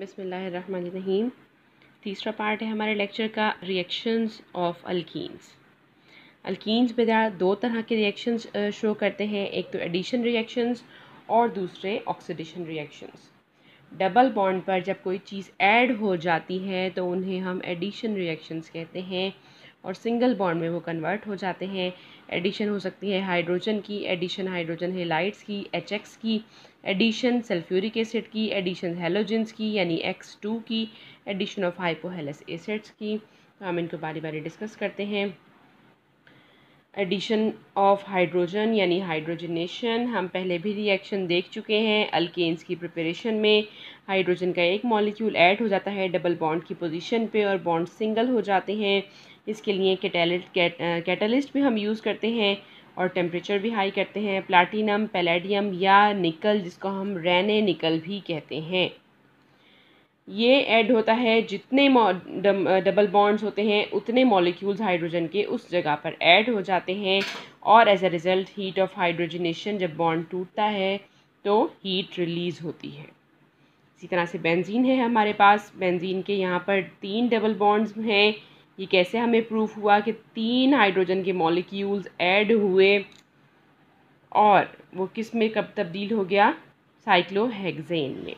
बसमीम तीसरा पार्ट है हमारे लेक्चर का रिएक्शंस ऑफ अल्कीन्स अल्कीन्स बेदार दो तरह के रिएक्शंस शो करते हैं एक तो एडिशन रिएक्शंस और दूसरे ऑक्सीडेशन रिएक्शंस डबल बॉन्ड पर जब कोई चीज़ ऐड हो जाती है तो उन्हें हम एडिशन रिएक्शंस कहते हैं और सिंगल बॉन्ड में वो कन्वर्ट हो जाते हैं एडिशन हो सकती है हाइड्रोजन की एडिशन हाइड्रोजन हेलाइट्स की एच एक्स की एडिशन सल्फ्यूरिक एसिड की एडिशन हेलोजेंस की यानी एक्स टू की एडिशन ऑफ हाइपोहेलस एसिड्स की तो हम इनको बारी बारी डिस्कस करते हैं एडिशन ऑफ हाइड्रोजन यानी हाइड्रोजनेशन हम पहले भी रिएक्शन देख चुके हैं अल्केन्स की प्रिपरेशन में हाइड्रोजन का एक मॉलिक्यूल ऐड हो जाता है डबल बॉन्ड की पोजीशन पे और बॉन्ड सिंगल हो जाते हैं इसके लिए कैटेलिस्ट कैटलिस्ट भी हम यूज़ करते हैं और टेम्परेचर भी हाई करते हैं प्लाटिनम पैलेडियम या निकल जिसको हम रैने निकल भी कहते हैं ये ऐड होता है जितने डबल बॉन्ड्स होते हैं उतने मॉलिक्यूल्स हाइड्रोजन के उस जगह पर ऐड हो जाते हैं और as a result heat of hydrogenation जब बॉन्ड टूटता है तो हीट रिलीज़ होती है इसी तरह से बेंजीन है हमारे पास बेंजीन के यहाँ पर तीन डबल बॉन्ड्स हैं ये कैसे हमें प्रूफ हुआ कि तीन हाइड्रोजन के मॉलिक्यूल्स ऐड हुए और वो किस में कब तब्दील हो गया साइक्लोहेक्सेन में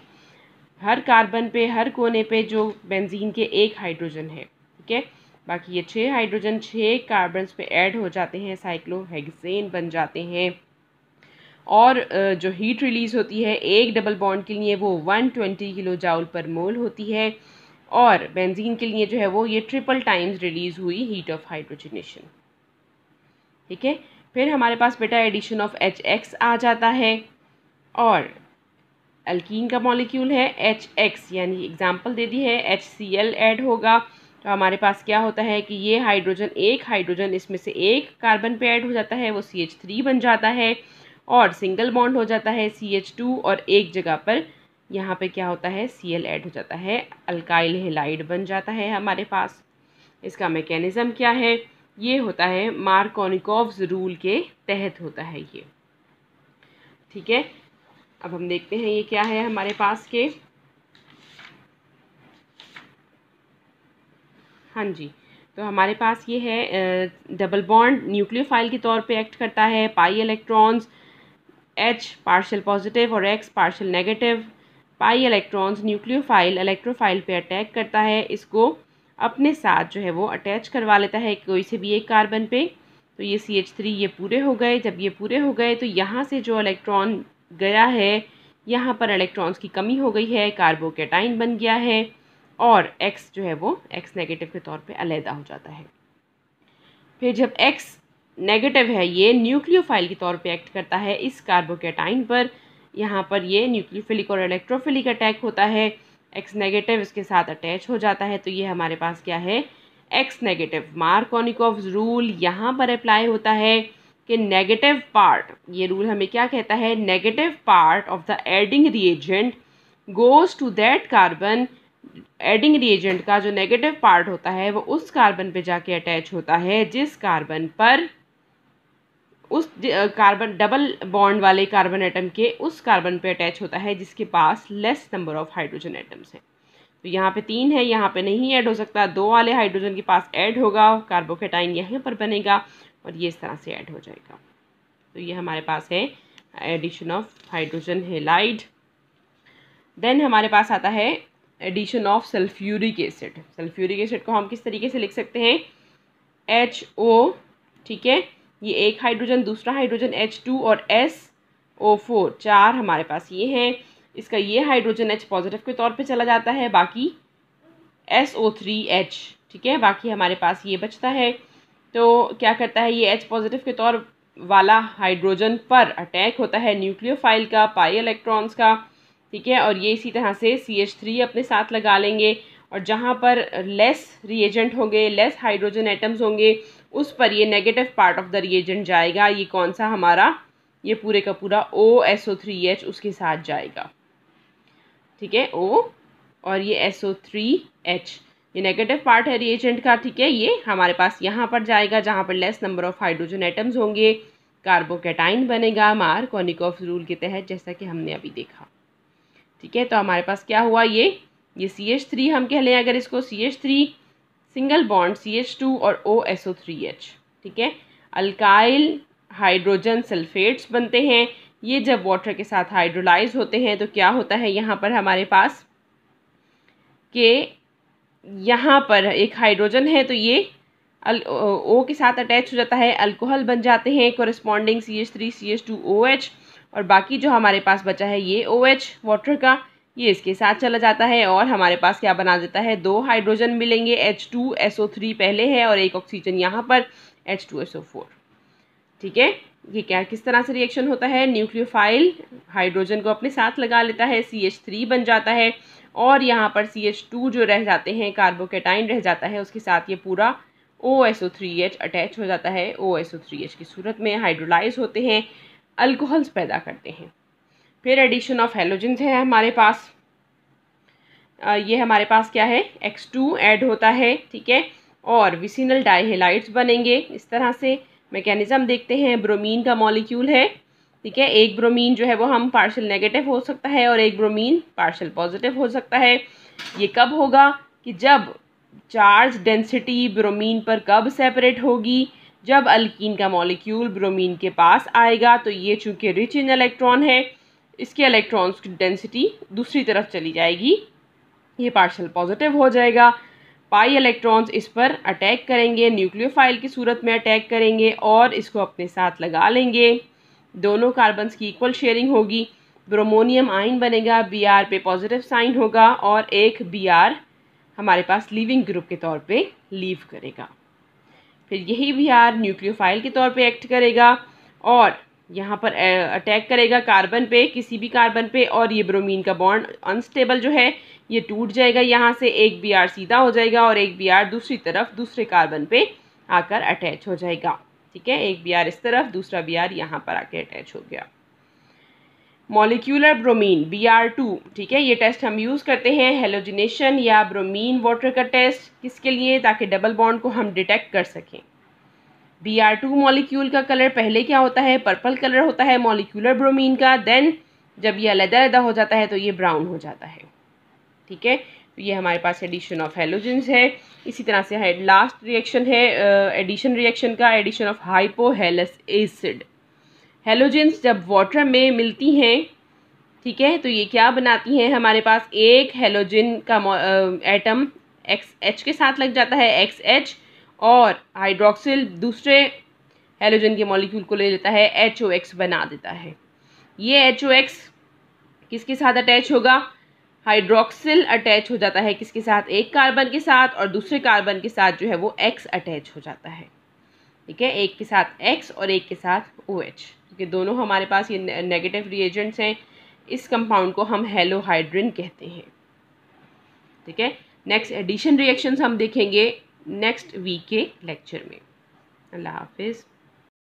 हर कार्बन पे हर कोने पे जो बेंजीन के एक हाइड्रोजन है ठीक है बाकी ये छः हाइड्रोजन छः कार्बन पे ऐड हो जाते हैं साइक्लोहेक्सेन बन जाते हैं और जो हीट रिलीज़ होती है एक डबल बॉन्ड के लिए वो 120 किलो जाउल पर मोल होती है और बेंजीन के लिए जो है वो ये ट्रिपल टाइम्स रिलीज़ हुई हीट ऑफ हाइड्रोजनेशन ठीक है फिर हमारे पास बेटा एडिशन ऑफ एच एक्स आ जाता है और अल्कीन का मॉलिक्यूल है एच एक्स यानी एग्जाम्पल दे दी है एच सी एल एड होगा तो हमारे पास क्या होता है कि ये हाइड्रोजन एक हाइड्रोजन इसमें से एक कार्बन पे ऐड हो जाता है वो सी एच थ्री बन जाता है और सिंगल बॉन्ड हो जाता है सी एच टू और एक जगह पर यहाँ पे क्या होता है सी एल ऐड हो जाता है अल्काइल हेलाइड बन जाता है हमारे पास इसका मैकेनिज़्म क्या है ये होता है मार्कोनिकॉव्स रूल के तहत होता है ये ठीक है अब हम देखते हैं ये क्या है हमारे पास के हाँ जी तो हमारे पास ये है डबल बॉन्ड न्यूक्लियोफाइल के तौर पे एक्ट करता है pi electrons H partial positive और X partial negative pi electrons nucleophile electrophile पे अटैक करता है इसको अपने साथ जो है वो अटैच करवा लेता है कोई से भी एक कार्बन पे तो ये सी एच थ्री ये पूरे हो गए जब ये पूरे हो गए तो यहाँ से जो इलेक्ट्रॉन गया है यहाँ पर इलेक्ट्रॉन्स की कमी हो गई है कार्बोकेटाइन बन गया है और एक्स जो है वो एक्स नेगेटिव के तौर पे अलहदा हो जाता है फिर जब एक्स नेगेटिव है ये न्यूक्लियोफाइल के तौर पे एक्ट करता है इस कार्बोकेटाइन पर यहाँ पर ये न्यूक्लियोफिलिक और इलेक्ट्रोफिलिक अटैक होता है एक्स नेगेटिव इसके साथ अटैच हो जाता है तो ये हमारे पास क्या है एक्स नेगेटिव मार्कोनिकॉफ रूल यहाँ पर अप्लाई होता है कि नेगेटिव पार्ट ये रूल हमें क्या कहता है negative part of the adding reagent goes to that carbon adding reagent का जो नेगेटिव पार्ट होता है वो उस कार्बन पे जाके अटैच होता है जिस कार्बन पर उस कार्बन डबल बॉन्ड वाले कार्बन एटम के उस कार्बन पे अटैच होता है जिसके पास less number of hydrogen atoms हैं तो यहाँ पे तीन है यहाँ पे नहीं ऐड हो सकता दो वाले हाइड्रोजन के पास ऐड होगा कार्बोकेटाइन यहाँ पर बनेगा और ये इस तरह से ऐड हो जाएगा तो ये हमारे पास है addition of hydrogen halide then हमारे पास आता है addition of sulphuric acid sulphuric acid को हम किस तरीके से लिख सकते हैं एच ओ ठीक है ये एक हाइड्रोजन दूसरा हाइड्रोजन एच टू और एस ओ फोर चार हमारे पास ये हैं इसका ये हाइड्रोजन एच पॉजिटिव के तौर पे चला जाता है बाकी एस ओ थ्री एच ठीक है बाकी हमारे पास ये बचता है तो क्या करता है ये एच पॉजिटिव के तौर वाला हाइड्रोजन पर अटैक होता है न्यूक्लियोफाइल का पाई इलेक्ट्रॉन्स का ठीक है और ये इसी तरह से सी एच थ्री अपने साथ लगा लेंगे और जहाँ पर लेस रिएजेंट होंगे लेस हाइड्रोजन एटम्स होंगे उस पर ये negative part of the reagent जाएगा ये कौन सा हमारा ये पूरे का पूरा O S O three H उसके साथ जाएगा ठीक है ओ और ये एस ओ थ्री एच ये नेगेटिव पार्ट है रिएजेंट का ठीक है ये हमारे पास यहाँ पर जाएगा जहाँ पर less number of hydrogen atoms होंगे कार्बोकेटाइन बनेगा मार कॉनिकॉफ रूल के तहत जैसा कि हमने अभी देखा ठीक है तो हमारे पास क्या हुआ ये ये सी एच थ्री हम कह लें अगर इसको C H three single bond C H two और O S O three H ठीक है अल्काइल हाइड्रोजन सल्फेट्स बनते हैं ये जब वाटर के साथ हाइड्रोलाइज होते हैं तो क्या होता है यहाँ पर हमारे पास के यहाँ पर एक हाइड्रोजन है तो ये अल, ओ, ओ के साथ अटैच हो जाता है अल्कोहल बन जाते हैं corresponding C H three C H two O H और बाकी जो हमारे पास बचा है ये ओ एच वाटर का ये इसके साथ चला जाता है और हमारे पास क्या बना देता है दो हाइड्रोजन मिलेंगे H two S O three पहले है और एक ऑक्सीजन यहाँ पर H two S O four ठीक है ये क्या किस तरह से रिएक्शन होता है न्यूक्लियोफाइल हाइड्रोजन को अपने साथ लगा लेता है सी एच थ्री बन जाता है और यहाँ पर सी एच टू जो रह जाते हैं कार्बोकेटाइन रह जाता है उसके साथ ये पूरा O S O three H attach हो जाता है O S O three H की सूरत में हाइड्रोलाइज होते हैं अल्कोहल्स पैदा करते हैं फिर एडिशन ऑफ हेलोजन्स है हमारे पास ये हमारे पास क्या है एक्स टू एड होता है ठीक है और विसिनल डाइहेलाइट्स बनेंगे इस तरह से मैकेनिज़म देखते हैं ब्रोमीन का मॉलिक्यूल है ठीक है एक ब्रोमीन जो है वो हम पार्शल नेगेटिव हो सकता है और एक ब्रोमीन पार्शल पॉजिटिव हो सकता है ये कब होगा कि जब चार्ज डेंसिटी ब्रोमीन पर कब सेपरेट होगी जब अल्किन का मॉलिक्यूल ब्रोमीन के पास आएगा तो ये चूँकि रिच इन इलेक्ट्रॉन है इसके इलेक्ट्रॉन्स की डेंसिटी दूसरी तरफ चली जाएगी ये पार्शल पॉजिटिव हो जाएगा पाई इलेक्ट्रॉन्स इस पर अटैक करेंगे न्यूक्लियोफाइल की सूरत में अटैक करेंगे और इसको अपने साथ लगा लेंगे दोनों कार्बन्स की इक्वल शेयरिंग होगी ब्रोमोनियम आइन बनेगा बी आर पे पॉजिटिव साइन होगा और एक बी आर हमारे पास लिविंग ग्रुप के तौर पे लीव करेगा फिर यही बी आर न्यूक्लियोफाइल के तौर पे एक्ट करेगा और यहाँ पर अटैक करेगा कार्बन पे किसी भी कार्बन पे और ये ब्रोमीन का बॉन्ड अनस्टेबल जो है ये टूट जाएगा यहाँ से एक बी आर सीधा हो जाएगा और एक बी आर दूसरी तरफ दूसरे कार्बन पे आकर अटैच हो जाएगा ठीक है एक बी आर इस तरफ दूसरा बी आर यहाँ पर आके अटैच हो गया molecular bromine B R two ठीक है ये टेस्ट हम यूज़ करते हैं हेलोजिनेशन या ब्रोमीन वाटर का टेस्ट किसके लिए ताकि डबल बॉन्ड को हम डिटेक्ट कर सकें बी आर टू मॉलिक्यूल का कलर पहले क्या होता है पर्पल कलर होता है मॉलिक्यूलर ब्रोमीन का देन जब ये अलहदा अलहदा हो जाता है तो ये ब्राउन हो जाता है ठीक है तो ये हमारे पास एडिशन ऑफ हेलोजेंस है इसी तरह से है लास्ट रिएक्शन है एडिशन रिएक्शन का addition of hypohalous acid halogens जब वाटर में मिलती हैं ठीक है तो ये क्या बनाती हैं हमारे पास एक हेलोजन का एटम एक्स एच के साथ लग जाता है एक्स एच और हाइड्रोक्सिल दूसरे हेलोजन के मॉलिक्यूल को ले लेता है एच ओ एक्स बना देता है ये एच ओ एक्स किसके साथ अटैच होगा हाइड्रोक्सिल अटैच हो जाता है किसके साथ एक कार्बन के साथ और दूसरे कार्बन के साथ जो है वो एक्स अटैच हो जाता है ठीक है एक के साथ एक्स और एक के साथ ओ एच क्योंकि दोनों हमारे पास ये नेगेटिव रिएजेंट्स हैं इस कंपाउंड को हम हेलोहाइड्रिन कहते हैं ठीक है नेक्स्ट एडिशन रिएक्शंस हम देखेंगे नेक्स्ट वीक के लेक्चर में अल्लाह हाफिज़